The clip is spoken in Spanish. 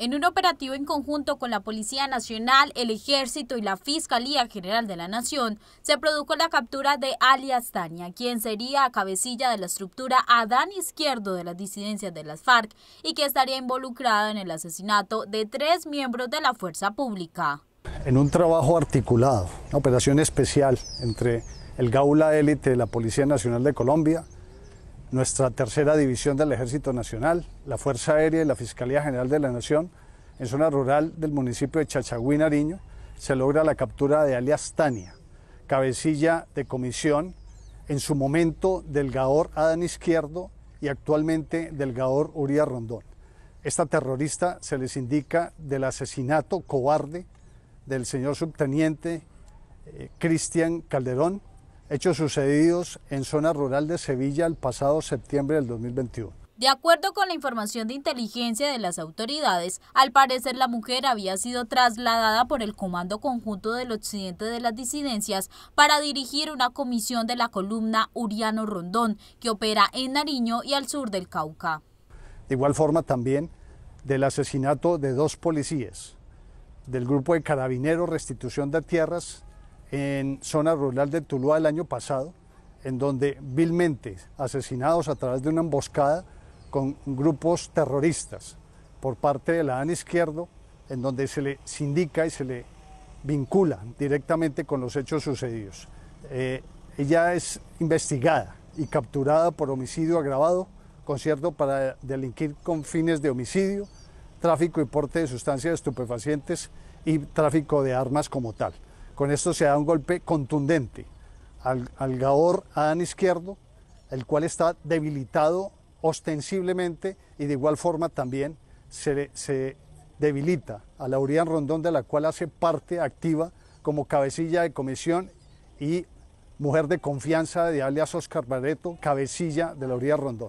En un operativo en conjunto con la Policía Nacional, el Ejército y la Fiscalía General de la Nación, se produjo la captura de alias Tania, quien sería cabecilla de la estructura Adán Izquierdo de las disidencias de las FARC y que estaría involucrada en el asesinato de tres miembros de la fuerza pública. En un trabajo articulado, una operación especial entre el Gaula Élite de la Policía Nacional de Colombia, nuestra tercera división del Ejército Nacional, la Fuerza Aérea y la Fiscalía General de la Nación, en zona rural del municipio de Chachagüí, Nariño, se logra la captura de alias Tania, cabecilla de comisión, en su momento delgador Adán Izquierdo y actualmente delgador Uría Rondón. Esta terrorista se les indica del asesinato cobarde del señor subteniente eh, Cristian Calderón, hechos sucedidos en zona rural de Sevilla el pasado septiembre del 2021. De acuerdo con la información de inteligencia de las autoridades, al parecer la mujer había sido trasladada por el Comando Conjunto del Occidente de las Disidencias para dirigir una comisión de la columna Uriano Rondón, que opera en Nariño y al sur del Cauca. De igual forma también del asesinato de dos policías del Grupo de Carabineros Restitución de Tierras en zona rural de Tuluá el año pasado, en donde vilmente asesinados a través de una emboscada con grupos terroristas por parte de la AN Izquierdo, en donde se le sindica y se le vincula directamente con los hechos sucedidos. Eh, ella es investigada y capturada por homicidio agravado, concierto para delinquir con fines de homicidio, tráfico y porte de sustancias estupefacientes y tráfico de armas como tal. Con esto se da un golpe contundente al, al Adán Izquierdo, el cual está debilitado ostensiblemente y de igual forma también se, debilita a Laurian Rondón, de la cual hace parte activa como cabecilla de comisión y mujer de confianza de alias Oscar Barreto, cabecilla de Laurian Rondón.